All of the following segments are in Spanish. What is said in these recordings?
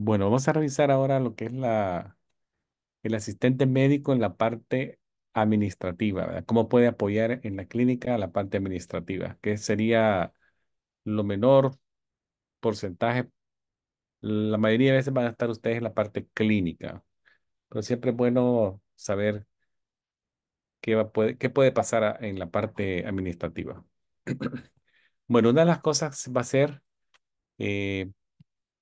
Bueno, vamos a revisar ahora lo que es la, el asistente médico en la parte administrativa, ¿Cómo puede apoyar en la clínica la parte administrativa? ¿Qué sería lo menor porcentaje. La mayoría de veces van a estar ustedes en la parte clínica, pero siempre es bueno saber qué, va, puede, qué puede pasar en la parte administrativa. bueno, una de las cosas va a ser... Eh,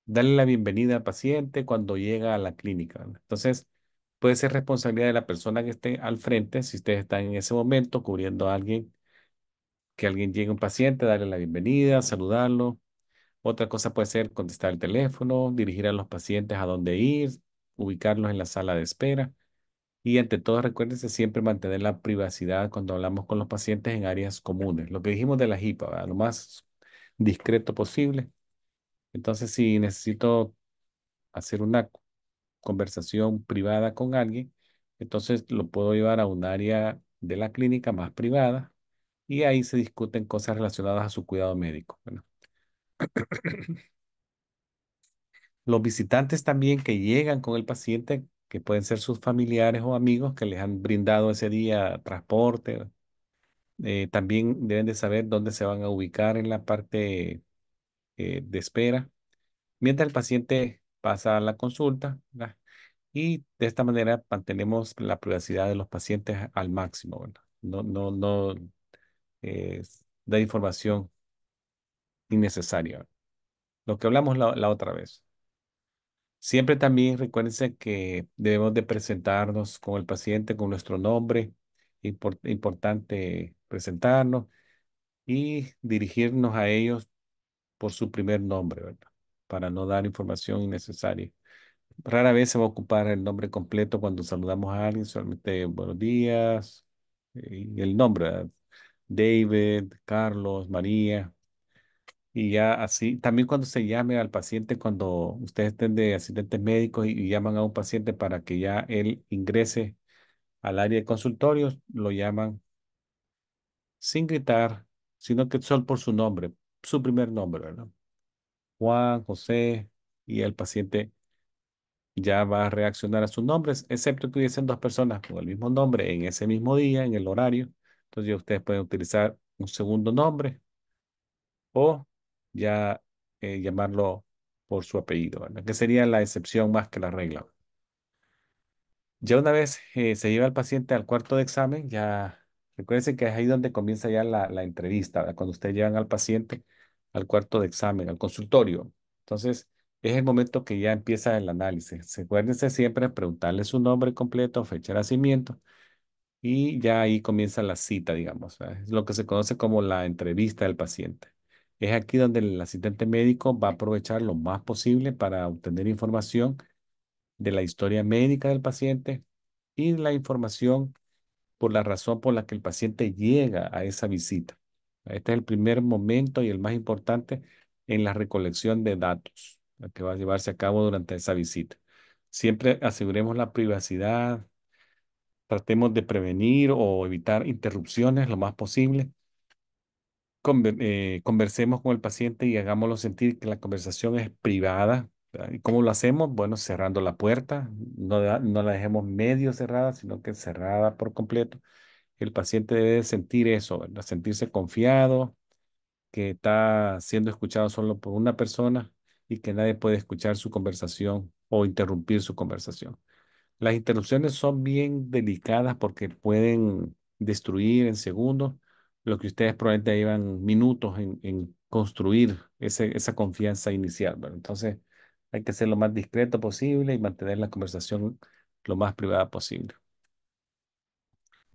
darle la bienvenida al paciente cuando llega a la clínica. Entonces, puede ser responsabilidad de la persona que esté al frente, si ustedes están en ese momento cubriendo a alguien, que alguien llegue a un paciente, darle la bienvenida, saludarlo. Otra cosa puede ser contestar el teléfono, dirigir a los pacientes a dónde ir, ubicarlos en la sala de espera. Y ante todo, recuérdense siempre mantener la privacidad cuando hablamos con los pacientes en áreas comunes. Lo que dijimos de la HIPAA lo más discreto posible. Entonces, si necesito hacer una conversación privada con alguien, entonces lo puedo llevar a un área de la clínica más privada y ahí se discuten cosas relacionadas a su cuidado médico. Los visitantes también que llegan con el paciente, que pueden ser sus familiares o amigos que les han brindado ese día transporte, eh, también deben de saber dónde se van a ubicar en la parte eh, de espera mientras el paciente pasa a la consulta, Y de esta manera mantenemos la privacidad de los pacientes al máximo, ¿verdad? No, no, no eh, da información innecesaria. Lo que hablamos la, otra vez. Siempre también recuérdense que debemos de presentarnos con el paciente, con nuestro nombre. importante presentarnos y dirigirnos a ellos por su primer nombre, ¿verdad? para no dar información innecesaria. Rara vez se va a ocupar el nombre completo cuando saludamos a alguien, solamente buenos días eh, y el nombre, David, Carlos, María. Y ya así, también cuando se llame al paciente, cuando ustedes estén de asistentes médicos y, llaman a un paciente para que ya él ingrese al área de consultorios, lo llaman sin gritar, sino que solo por su nombre, su primer nombre, ¿verdad? Juan, José, y el paciente ya va a reaccionar a sus nombres, excepto que hubiesen dos personas con el mismo nombre en ese mismo día, en el horario. Entonces ya ustedes pueden utilizar un segundo nombre o ya eh, llamarlo por su apellido, ¿verdad? que sería la excepción más que la regla. Ya una vez eh, se lleva el paciente al cuarto de examen, ya recuérdense que es ahí donde comienza ya la, la entrevista, cuando ustedes llevan al paciente al cuarto de examen, al consultorio. Entonces, es el momento que ya empieza el análisis. Acuérdense siempre preguntarle su nombre completo, fecha de nacimiento, y ya ahí comienza la cita, digamos. Es lo que se conoce como la entrevista del paciente. Es aquí donde el asistente médico va a aprovechar lo más posible para obtener información de la historia médica del paciente y la información por la razón por la que el paciente llega a esa visita. Este es el primer momento y el más importante en la recolección de datos que va a llevarse a cabo durante esa visita. Siempre aseguremos la privacidad, tratemos de prevenir o evitar interrupciones lo más posible. Eh, conversemos con el paciente y hagámoslo sentir que la conversación es privada. ¿Y cómo lo hacemos? Bueno, cerrando la puerta, no la dejemos medio cerrada, sino que cerrada por completo el paciente debe sentir eso, sentirse confiado, que está siendo escuchado solo por una persona y que nadie puede escuchar su conversación o interrumpir su conversación. Las interrupciones son bien delicadas porque pueden destruir en segundos lo que ustedes probablemente llevan minutos en, construir esa confianza inicial. ¿verdad? Entonces hay que ser lo más discreto posible y mantener la conversación lo más privada posible.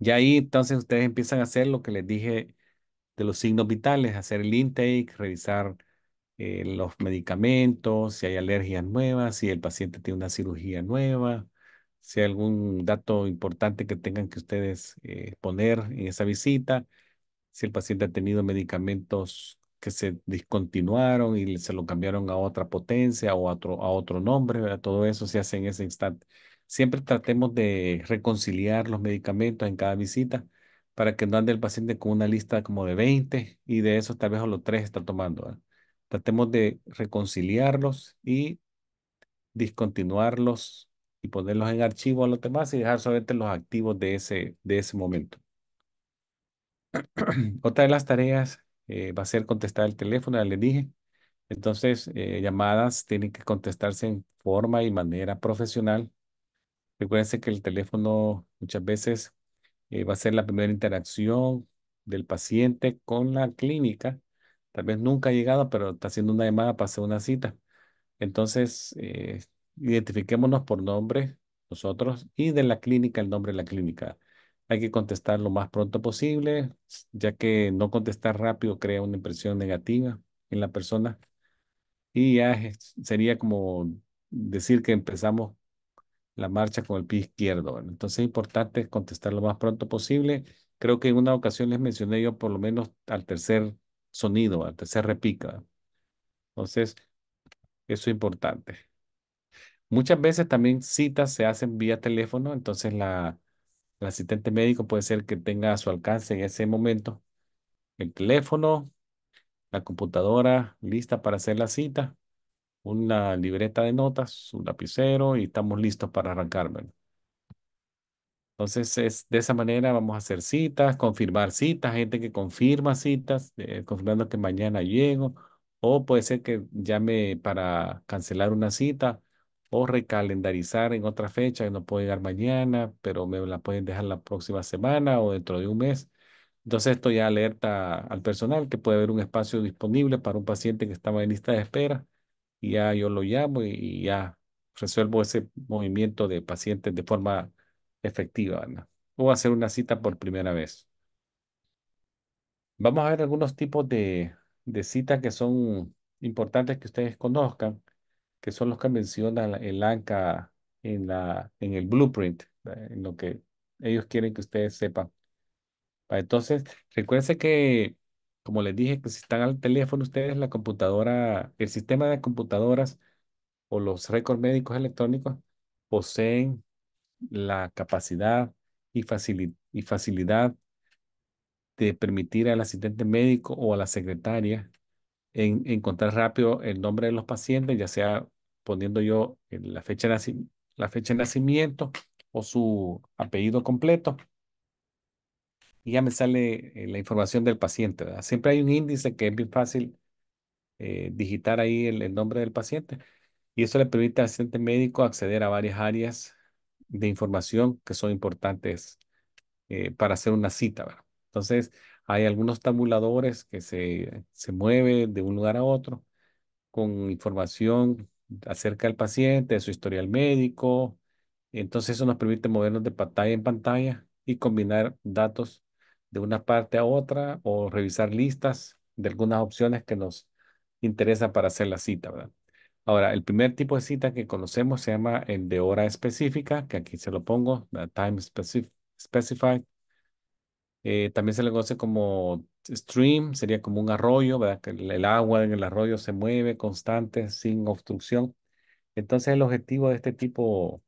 Y ahí entonces ustedes empiezan a hacer lo que les dije de los signos vitales, hacer el intake, revisar eh, los medicamentos, si hay alergias nuevas, si el paciente tiene una cirugía nueva, si hay algún dato importante que tengan que ustedes eh, poner en esa visita, si el paciente ha tenido medicamentos que se discontinuaron y se lo cambiaron a otra potencia o a otro, a otro nombre, todo eso se hace en ese instante siempre tratemos de reconciliar los medicamentos en cada visita para que no ande el paciente con una lista como de 20 y de esos tal vez solo tres está tomando. ¿ah? Tratemos de reconciliarlos y discontinuarlos y ponerlos en archivo a los demás y dejar solamente los activos de ese, de ese momento. Otra de las tareas eh, va a ser contestar el teléfono, ya les dije. Entonces, eh, llamadas tienen que contestarse en forma y manera profesional Recuérdense que el teléfono muchas veces eh, va a ser la primera interacción del paciente con la clínica. Tal vez nunca ha llegado, pero está haciendo una llamada para hacer una cita. Entonces, eh, identifiquémonos por nombre nosotros y de la clínica, el nombre de la clínica. Hay que contestar lo más pronto posible, ya que no contestar rápido crea una impresión negativa en la persona. Y ya sería como decir que empezamos la marcha con el pie izquierdo. Entonces es importante contestar lo más pronto posible. Creo que en una ocasión les mencioné yo por lo menos al tercer sonido, al tercer repica. Entonces, eso es importante. Muchas veces también citas se hacen vía teléfono, entonces la, el asistente médico puede ser que tenga a su alcance en ese momento el teléfono, la computadora lista para hacer la cita una libreta de notas, un lapicero y estamos listos para arrancar. Entonces, es, de esa manera vamos a hacer citas, confirmar citas, gente que confirma citas, eh, confirmando que mañana llego, o puede ser que llame para cancelar una cita o recalendarizar en otra fecha, que no puedo llegar mañana, pero me la pueden dejar la próxima semana o dentro de un mes. Entonces, esto ya alerta al personal que puede haber un espacio disponible para un paciente que estaba en lista de espera y ya yo lo llamo y ya resuelvo ese movimiento de pacientes de forma efectiva, O hacer una cita por primera vez. Vamos a ver algunos tipos de, citas que son importantes que ustedes conozcan, que son los que menciona el ANCA en, la, en el blueprint, en lo que ellos quieren que ustedes sepan. Entonces, recuérdense que como les dije, que si están al teléfono ustedes, la computadora, el sistema de computadoras o los récords médicos electrónicos poseen la capacidad y, facilidad de permitir al asistente médico o a la secretaria en encontrar rápido el nombre de los pacientes, ya sea poniendo yo la fecha de, la fecha de nacimiento o su apellido completo y ya me sale eh, la información del paciente. Siempre hay un índice que es bien fácil eh, digitar ahí el, nombre del paciente y eso le permite al asistente médico acceder a varias áreas de información que son importantes eh, para hacer una cita. Entonces, hay algunos tabuladores que se, se mueven de un lugar a otro con información acerca del paciente, de su historial médico. Entonces eso nos permite movernos de pantalla en pantalla y combinar datos de una parte a otra o revisar listas de algunas opciones que nos interesa para hacer la cita, ¿verdad? Ahora, el primer tipo de cita que conocemos se llama el de hora específica, que aquí se lo pongo, time specific, specified. Eh, también se le conoce como stream, sería como un arroyo, ¿verdad? Que el, el, agua en el arroyo se mueve constante, sin obstrucción. Entonces, el objetivo de este tipo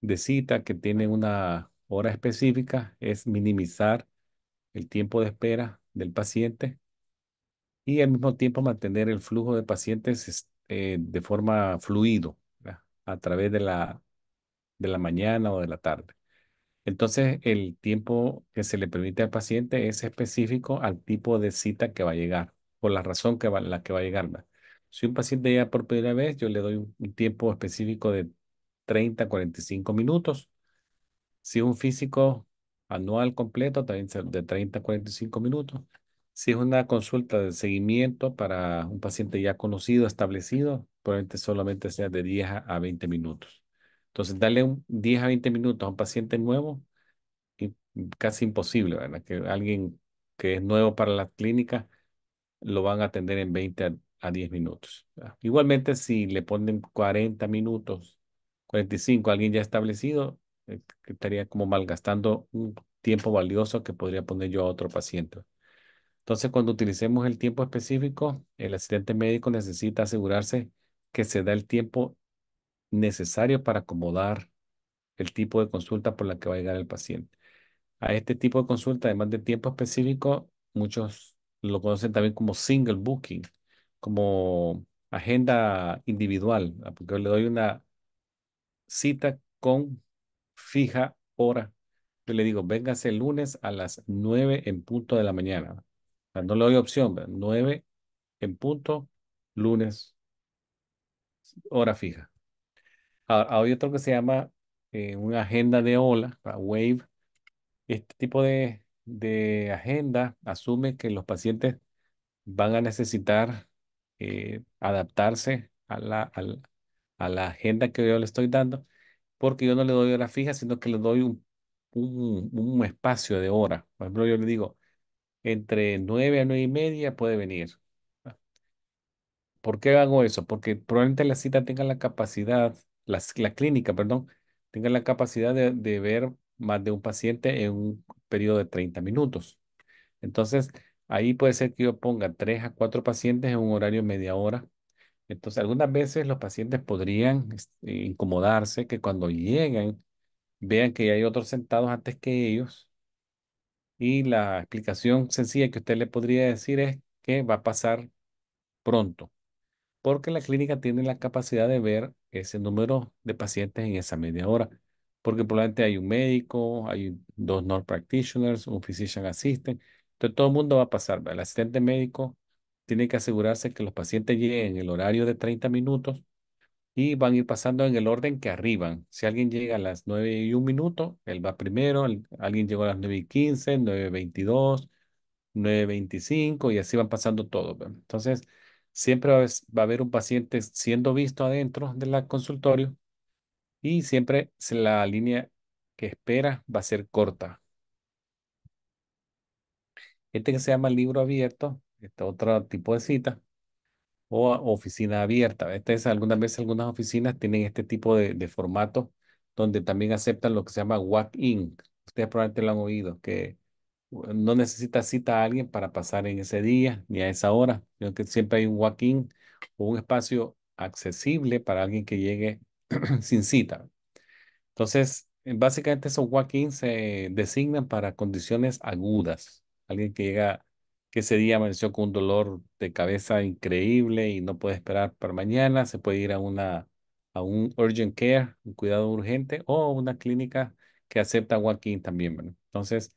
de cita que tiene una hora específica es minimizar el tiempo de espera del paciente y al mismo tiempo mantener el flujo de pacientes eh, de forma fluido a través de la, de la mañana o de la tarde. Entonces, el tiempo que se le permite al paciente es específico al tipo de cita que va a llegar o la razón que va, la que va a llegar. Si un paciente llega por primera vez, yo le doy un, tiempo específico de 30, 45 minutos. Si un físico anual completo, también de 30 a 45 minutos. Si es una consulta de seguimiento para un paciente ya conocido, establecido, probablemente solamente sea de 10 a 20 minutos. Entonces, darle un 10 a 20 minutos a un paciente nuevo y casi imposible, ¿verdad? Que alguien que es nuevo para la clínica lo van a atender en 20 a, 10 minutos. Igualmente, si le ponen 40 minutos, 45 a alguien ya establecido, eh, estaría como malgastando un tiempo valioso que podría poner yo a otro paciente. Entonces, cuando utilicemos el tiempo específico, el asistente médico necesita asegurarse que se da el tiempo necesario para acomodar el tipo de consulta por la que va a llegar el paciente. A este tipo de consulta, además de tiempo específico, muchos lo conocen también como single booking, como agenda individual, ah, porque yo le doy una cita con fija hora. Yo le digo, véngase lunes a las 9 en punto de la mañana. no le doy opción, nueve 9 en punto, lunes, hora fija. Ahora, hay otro que se llama eh, una agenda de ola, wave. Este tipo de, agenda asume que los pacientes van a necesitar eh, adaptarse a a la agenda que yo le estoy dando porque yo no le doy hora fija, sino que le doy un, espacio de hora. Por ejemplo, yo le digo, entre 9 a 9 y media puede venir. Ah. ¿Por qué hago eso? Porque probablemente la cita tenga la capacidad, la, clínica, perdón, tenga la capacidad de, de ver más de un paciente en un periodo de 30 minutos. Entonces, ahí puede ser que yo ponga tres a cuatro pacientes en un horario media hora entonces, algunas veces los pacientes podrían este, incomodarse que cuando lleguen vean que hay otros sentados antes que ellos y la explicación sencilla que usted le podría decir es que va a pasar pronto, porque la clínica tiene la capacidad de ver ese número de pacientes en esa media hora, porque probablemente hay un médico, hay dos nurse practitioners, un physician assistant, entonces todo el mundo va a pasar, el asistente médico tiene que asegurarse que los pacientes lleguen en el horario de 30 minutos y van a ir pasando en el orden que arriban. Si alguien llega a las 9 y un minuto, él va primero, alguien llegó a las 9 y 15, 9 y 22, 9 y así van pasando todo. Entonces, siempre va a, haber un paciente siendo visto adentro del consultorio y siempre la línea que espera va a ser corta. Este que se llama libro abierto este otro tipo de cita, o oficina abierta. Este es- algunas veces algunas oficinas tienen este tipo de, formato donde también aceptan lo que se llama walk-in. Ustedes probablemente lo han oído, que no necesita cita a alguien para pasar en ese día ni a esa hora, sino que siempre hay un walk-in o un espacio accesible para alguien que llegue sin cita. Entonces, eh, básicamente esos walk in se designan para condiciones agudas. Alguien que llega que ese día amaneció con un dolor de cabeza increíble y no puede esperar para mañana, se puede ir a una a un urgent care, un cuidado urgente o una clínica que acepta walk-in también. Entonces,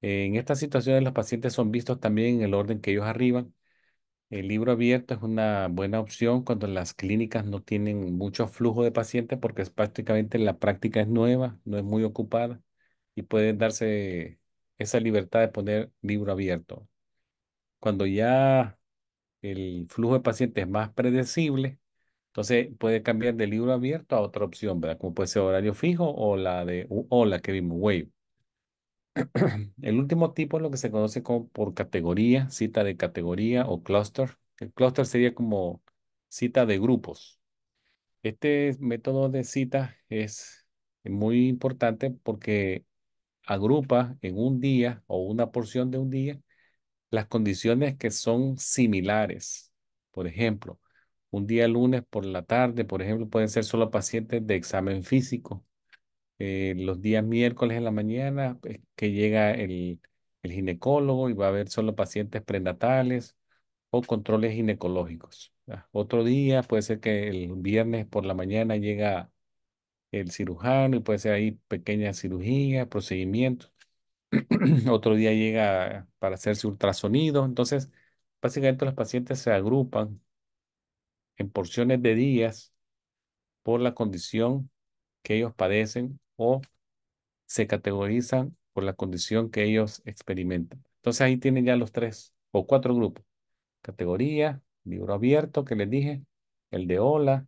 en estas situaciones los pacientes son vistos también en el orden que ellos arriban. El libro abierto es una buena opción cuando las clínicas no tienen mucho flujo de pacientes porque es prácticamente la práctica es nueva, no es muy ocupada y pueden darse esa libertad de poner libro abierto cuando ya el flujo de pacientes es más predecible, entonces puede cambiar de libro abierto a otra opción, ¿verdad? Como puede ser horario fijo o la, de, hola que vimos, Wave. El último tipo es lo que se conoce como por categoría, cita de categoría o cluster. El cluster sería como cita de grupos. Este método de cita es muy importante porque agrupa en un día o una porción de un día las condiciones que son similares. Por ejemplo, un día lunes por la tarde, por ejemplo, pueden ser solo pacientes de examen físico. Eh, los días miércoles en la mañana pues, que llega el, el ginecólogo y va a haber solo pacientes prenatales o controles ginecológicos. Otro día puede ser que el viernes por la mañana llega el cirujano y puede ser ahí pequeñas cirugías, procedimientos. otro día llega para hacerse ultrasonido. Entonces, básicamente los pacientes se agrupan en porciones de días por la condición que ellos padecen o se categorizan por la condición que ellos experimentan. Entonces ahí tienen ya los tres o cuatro grupos. Categoría, libro abierto que les dije, el de ola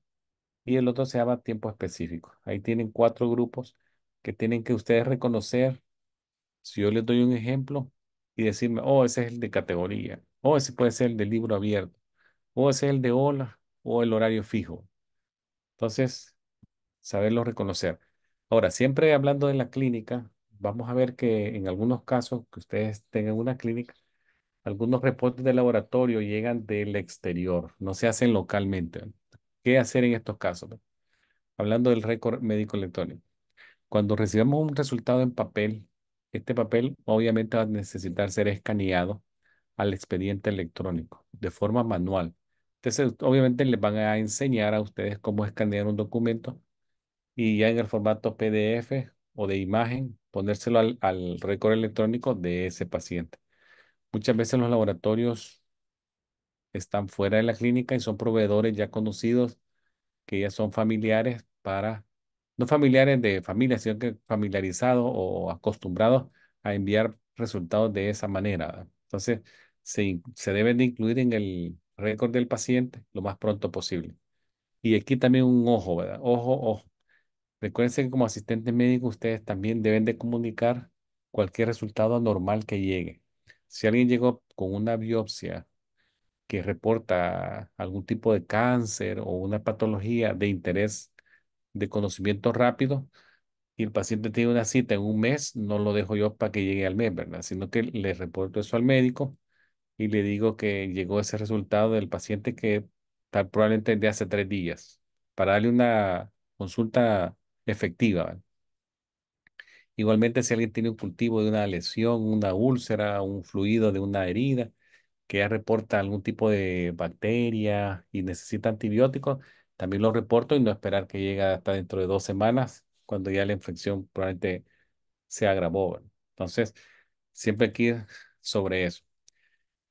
y el otro se llama tiempo específico. Ahí tienen cuatro grupos que tienen que ustedes reconocer si yo les doy un ejemplo y decirme, oh, ese es el de categoría, o oh, ese puede ser el de libro abierto, o oh, ese es el de ola, o el horario fijo. Entonces, saberlo reconocer. Ahora, siempre hablando de la clínica, vamos a ver que en algunos casos que ustedes tengan una clínica, algunos reportes de laboratorio llegan del exterior, no se hacen localmente. ¿Qué hacer en estos casos? Hablando del récord médico electrónico. Cuando recibamos un resultado en papel, este papel obviamente va a necesitar ser escaneado al expediente electrónico de forma manual. Entonces, obviamente les van a enseñar a ustedes cómo escanear un documento y ya en el formato PDF o de imagen, ponérselo al, al récord electrónico de ese paciente. Muchas veces los laboratorios están fuera de la clínica y son proveedores ya conocidos que ya son familiares para no familiares de familia, sino que familiarizados o acostumbrados a enviar resultados de esa manera. Entonces, se, deben de incluir en el récord del paciente lo más pronto posible. Y aquí también un ojo, ¿verdad? Ojo, ojo. Recuerden que como asistentes médicos ustedes también deben de comunicar cualquier resultado anormal que llegue. Si alguien llegó con una biopsia que reporta algún tipo de cáncer o una patología de interés de conocimiento rápido y el paciente tiene una cita en un mes, no lo dejo yo para que llegue al mes, ¿verdad? Sino que le reporto eso al médico y le digo que llegó ese resultado del paciente que tal probablemente de hace tres días, para darle una consulta efectiva. Igualmente, si alguien tiene un cultivo de una lesión, una úlcera, un fluido de una herida, que ya reporta algún tipo de bacteria y necesita antibióticos, también lo reporto y no esperar que llegue hasta dentro de dos semanas, cuando ya la infección probablemente se agravó. Entonces, siempre hay que ir sobre eso.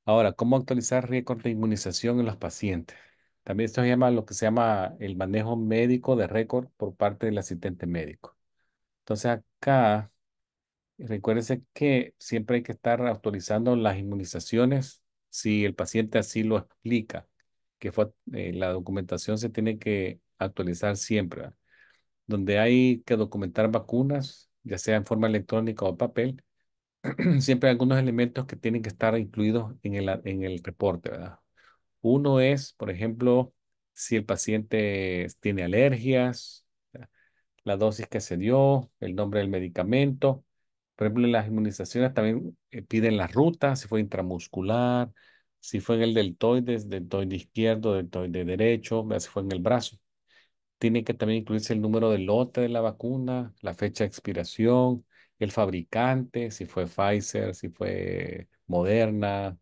Ahora, ¿cómo actualizar récord de inmunización en los pacientes? También esto se llama lo que se llama el manejo médico de récord por parte del asistente médico. Entonces acá, recuérdense que siempre hay que estar actualizando las inmunizaciones si el paciente así lo explica que eh, la documentación se tiene que actualizar siempre, donde hay que documentar vacunas, ya sea en forma electrónica o papel, siempre hay algunos elementos que tienen que estar incluidos en el, en el reporte, ¿verdad? Uno es, por ejemplo, si el paciente tiene alergias, la dosis que se dio, el nombre del medicamento. Por ejemplo, las inmunizaciones también eh, piden la ruta, si fue intramuscular, si fue en el deltoides, deltoide izquierdo, deltoide derecho, si fue en el brazo. Tiene que también incluirse el número de lote de la vacuna, la fecha de expiración, el fabricante, si fue Pfizer, si fue Moderna,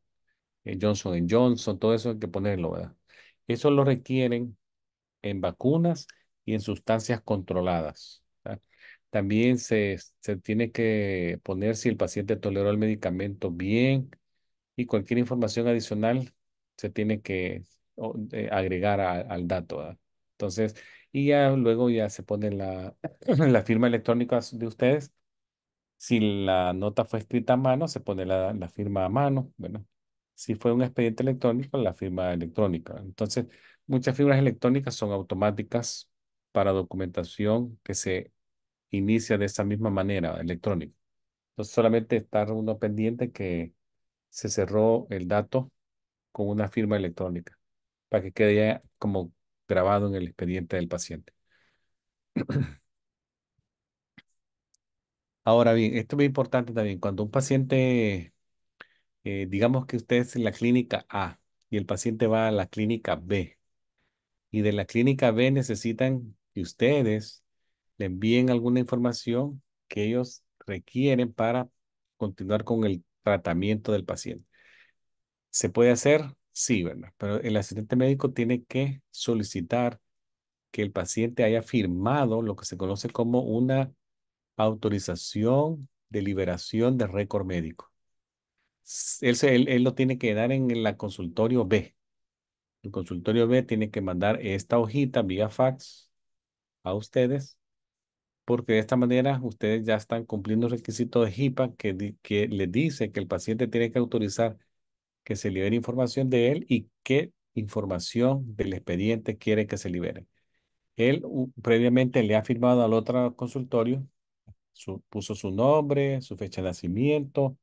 eh, Johnson Johnson, todo eso hay que ponerlo, ¿verdad? Eso lo requieren en vacunas y en sustancias controladas. También se, se tiene que poner si el paciente toleró el medicamento bien, y cualquier información adicional se tiene que eh, agregar al dato. Entonces, y ya luego ya se pone la, la firma electrónica de ustedes. Si la nota fue escrita a mano, se pone la, la firma a mano. Bueno, si fue un expediente electrónico, la firma electrónica. Entonces, muchas firmas electrónicas son automáticas para documentación que se inicia de esa misma manera, electrónica. Entonces, solamente estar uno pendiente que se cerró el dato con una firma electrónica para que quede como grabado en el expediente del paciente. Ahora bien, esto es muy importante también. Cuando un paciente, eh, digamos que usted es en la clínica A y el paciente va a la clínica B y de la clínica B necesitan que ustedes le envíen alguna información que ellos requieren para continuar con el tratamiento del paciente. ¿Se puede hacer? Sí, ¿verdad? Pero el asistente médico tiene que solicitar que el paciente haya firmado lo que se conoce como una autorización de liberación de récord médico. Él, él, lo tiene que dar en el consultorio B. El consultorio B tiene que mandar esta hojita vía fax a ustedes porque de esta manera ustedes ya están cumpliendo el requisito de HIPAA que, le dice que el paciente tiene que autorizar que se libere información de él y qué información del expediente quiere que se libere. Él previamente le ha firmado al otro consultorio, puso su nombre, su fecha de nacimiento,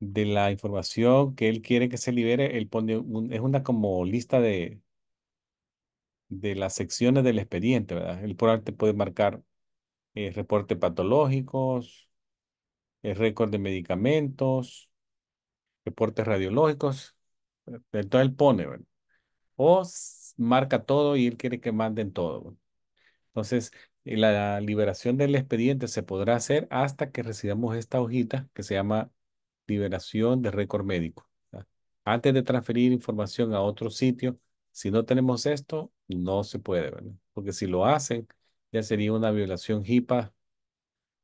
de la información que él quiere que se libere, él pone es una como lista de, de las secciones del expediente, ¿verdad? Él por arte puede marcar reportes eh, reporte patológicos, el eh, récord de medicamentos, reportes radiológicos. Entonces eh, él pone, O marca todo y él quiere que manden todo. Entonces, la liberación del expediente se podrá hacer hasta que recibamos esta hojita que se llama liberación de récord médico. Antes de transferir información a otro sitio, si no tenemos esto, no se puede, Porque si lo hacen, ya sería una violación HIPAA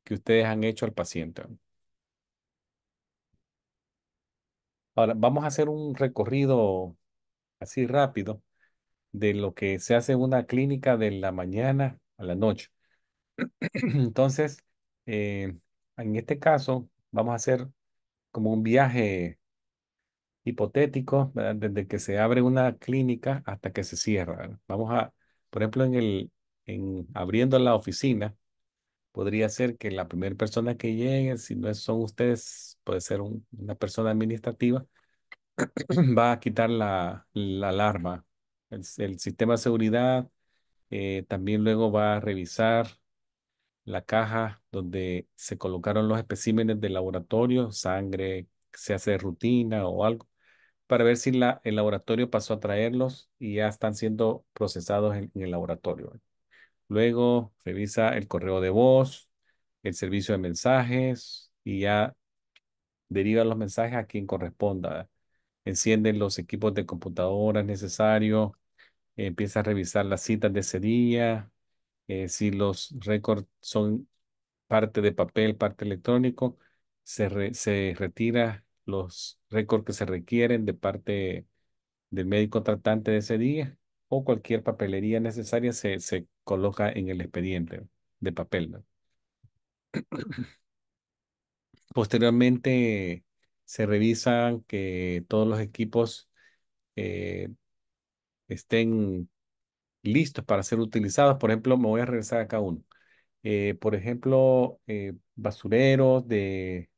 que ustedes han hecho al paciente. Ahora, vamos a hacer un recorrido así rápido de lo que se hace en una clínica de la mañana a la noche. Entonces, eh, en este caso, vamos a hacer como un viaje hipotético, desde que se abre una clínica hasta que se cierra. Vamos a, por ejemplo, en el, en abriendo la oficina, podría ser que la primera persona que llegue, si no son ustedes, puede ser una persona administrativa, va a quitar la, alarma. El, sistema de seguridad eh, también luego va a revisar la caja donde se colocaron los especímenes de laboratorio, sangre, se hace rutina o algo, para ver si el laboratorio pasó a traerlos y ya están siendo procesados en el laboratorio. Luego revisa el correo de voz, el servicio de mensajes y ya deriva los mensajes a quien corresponda. Enciende los equipos de computadoras necesarios, empieza a revisar las citas de ese día, eh, si los récords son parte de papel, parte electrónico, se, se retira los récords que se requieren de parte del médico tratante de ese día cualquier papelería necesaria se, se coloca en el expediente de papel. Posteriormente se revisan que todos los equipos eh, estén listos para ser utilizados. Por ejemplo, me voy a regresar acá uno. Eh, por ejemplo, eh, basureros de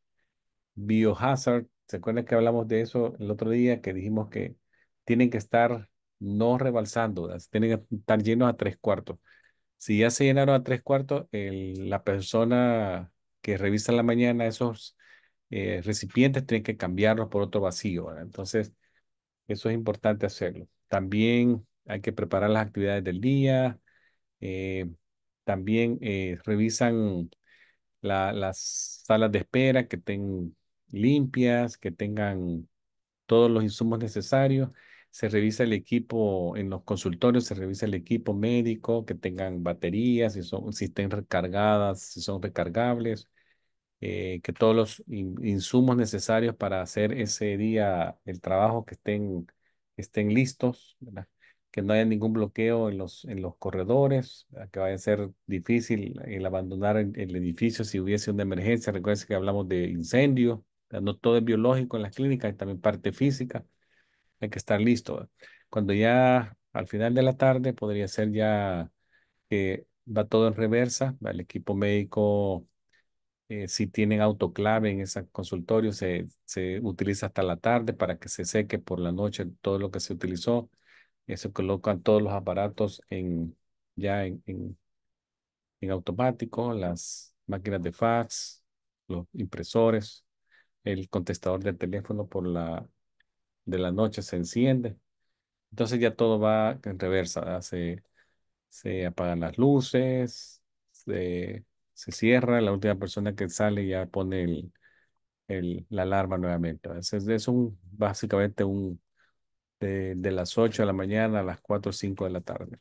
biohazard. ¿Se acuerdan que hablamos de eso el otro día? Que dijimos que tienen que estar no rebalsando, tienen que estar llenos a tres cuartos. Si ya se llenaron a tres cuartos, la persona que revisa en la mañana esos eh, recipientes tiene que cambiarlos por otro vacío. Entonces, eso es importante hacerlo. También hay que preparar las actividades del día. Eh, también eh, revisan las salas de espera que estén limpias, que tengan todos los insumos necesarios se revisa el equipo en los consultorios, se revisa el equipo médico, que tengan baterías, si, son, si estén recargadas, si son recargables, eh, que todos los insumos necesarios para hacer ese día el trabajo que estén, estén listos, ¿verdad? que no haya ningún bloqueo en los, en los corredores, que vaya a ser difícil el abandonar el, edificio si hubiese una emergencia. Recuerden que hablamos de incendio, no todo es biológico en las clínicas, hay también parte física hay que estar listo. Cuando ya al final de la tarde podría ser ya que va todo en reversa, el equipo médico, eh, si tienen autoclave en ese consultorio, se, se, utiliza hasta la tarde para que se seque por la noche todo lo que se utilizó. se colocan todos los aparatos en, ya en, en, en automático, las máquinas de fax, los impresores, el contestador del teléfono por la de la noche se enciende. Entonces ya todo va en reversa, Se, apagan las luces, se, cierra, la última persona que sale ya pone el, el, la alarma nuevamente. Entonces es un, básicamente un, de, de las 8 de la mañana a las 4 o 5 de la tarde.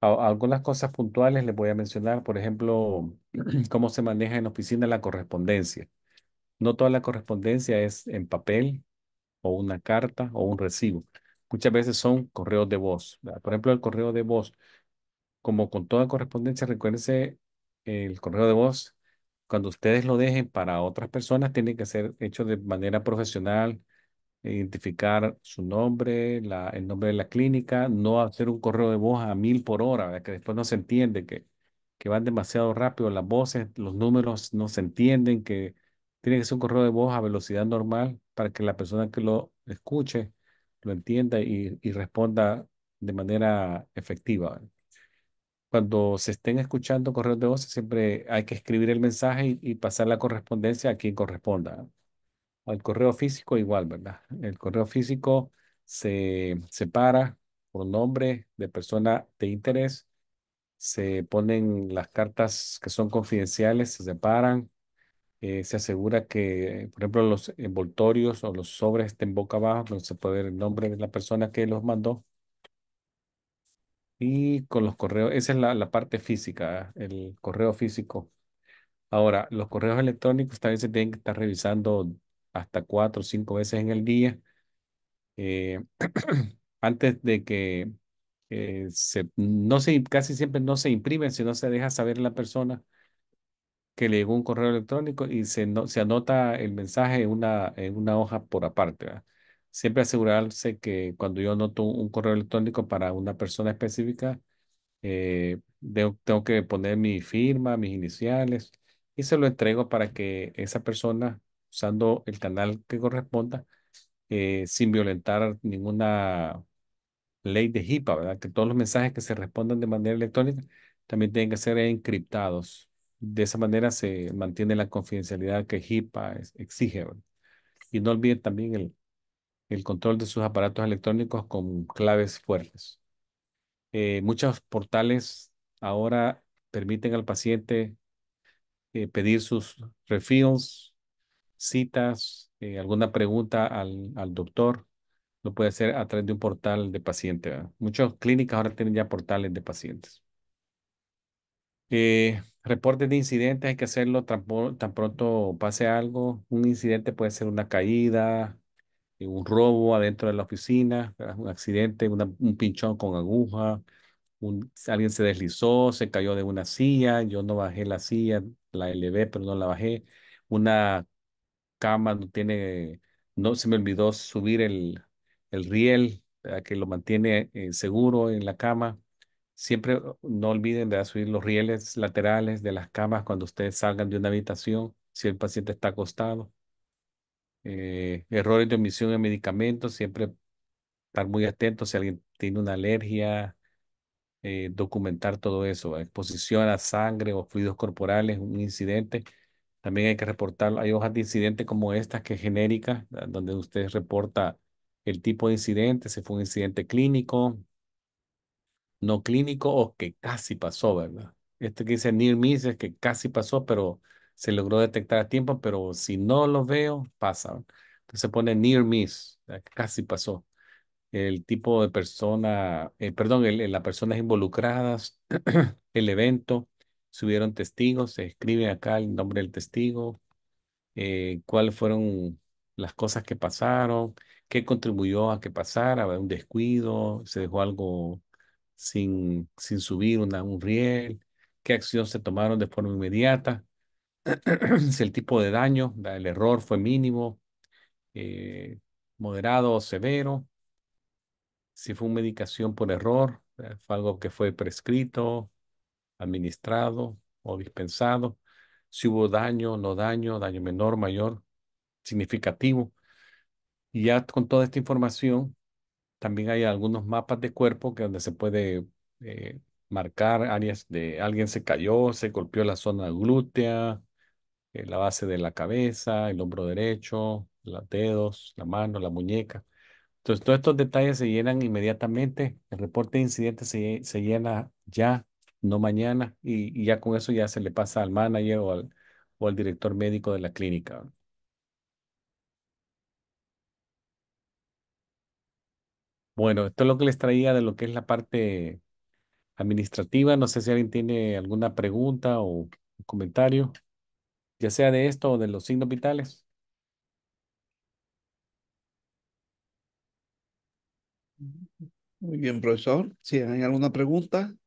Algunas cosas puntuales les voy a mencionar, por ejemplo, cómo se maneja en oficina la correspondencia. No toda la correspondencia es en papel o una carta o un recibo. Muchas veces son correos de voz. Por ejemplo, el correo de voz, como con toda correspondencia, recuérdense el correo de voz, cuando ustedes lo dejen para otras personas, tiene que ser hecho de manera profesional, identificar su nombre, la, el nombre de la clínica, no hacer un correo de voz a mil por hora, que después no se entiende, que, que van demasiado rápido las voces, los números no se entienden, que tiene que ser un correo de voz a velocidad normal para que la persona que lo escuche lo entienda y, y responda de manera efectiva. Cuando se estén escuchando correos de voz, siempre hay que escribir el mensaje y, y pasar la correspondencia a quien corresponda. Al correo físico igual, ¿verdad? El correo físico se separa por nombre de persona de interés, se ponen las cartas que son confidenciales, se separan, eh, se asegura que, por ejemplo, los envoltorios o los sobres estén boca abajo, donde pues, se puede ver el nombre de la persona que los mandó. Y con los correos, esa es la, parte física, el correo físico. Ahora, los correos electrónicos también se tienen que estar revisando hasta cuatro o cinco veces en el día. Eh, antes de que eh, se, no se, casi siempre no se imprimen, no se deja saber la persona que le llegó un correo electrónico y se, se anota el mensaje en una, en una hoja por aparte. Siempre asegurarse que cuando yo anoto un correo electrónico para una persona específica, eh, tengo que poner mi firma, mis iniciales y se lo entrego para que esa persona, usando el canal que corresponda, eh, sin violentar ninguna ley de HIPAA, ¿verdad? Que todos los mensajes que se respondan de manera electrónica también tienen que ser encriptados. De esa manera se mantiene la confidencialidad que HIPAA exige. Y no olviden también el, el control de sus aparatos electrónicos con claves fuertes. Eh, muchos portales ahora permiten al paciente eh, pedir sus refills, citas, eh, alguna pregunta al, al, doctor. Lo puede hacer a través de un portal de paciente. Muchas clínicas ahora tienen ya portales de pacientes reportes de incidentes hay que hacerlo tan, pronto pase algo. Un incidente puede ser una caída, eh, un robo adentro de la oficina, un accidente, un pinchón con aguja, alguien se deslizó, se cayó de una silla, yo no bajé la silla, la elevé, pero no la bajé. Una cama no tiene, no se me olvidó subir el, el riel que lo mantiene eh, seguro en la cama Siempre no olviden de subir los rieles laterales de las camas cuando ustedes salgan de una habitación, si el paciente está acostado. Eh, errores de omisión de medicamentos, siempre estar muy atentos si alguien tiene una alergia, eh, documentar todo eso. Exposición a sangre o fluidos corporales, un incidente. También hay que reportarlo. Hay hojas de incidente como estas que es genérica, ah, donde usted reporta el tipo de incidente, si fue un incidente clínico, no clínico o que casi pasó, ¿verdad? Este que dice near miss es que casi pasó, pero se logró detectar a tiempo, pero si no lo veo, pasa. Entonces se pone near miss, casi pasó. El tipo de persona, eh, perdón, las personas involucradas, el evento, subieron testigos, se escribe acá el nombre del testigo, eh, cuáles fueron las cosas que pasaron, qué contribuyó a que pasara, un descuido, se dejó algo sin, sin subir un riel, qué acción se tomaron de forma inmediata, si el tipo de daño, el error fue mínimo, eh, moderado o severo, si fue una medicación por error, eh, fue algo que fue prescrito, administrado o dispensado, si hubo daño, no daño, daño menor, mayor, significativo. Y ya con toda esta información, también hay algunos mapas de cuerpo que donde se puede eh, marcar áreas de alguien se cayó, se golpeó la zona glútea, eh, la base de la cabeza, el hombro derecho, los dedos, la mano, la muñeca. Entonces, todos estos detalles se llenan inmediatamente. El reporte de incidentes se, llena ya, no mañana, y, ya con eso ya se le pasa al manager o al, o al director médico de la clínica. Bueno, esto es lo que les traía de lo que es la parte administrativa. No sé si alguien tiene alguna pregunta o comentario, ya sea de esto o de los signos vitales. Muy bien, profesor. Si hay alguna pregunta,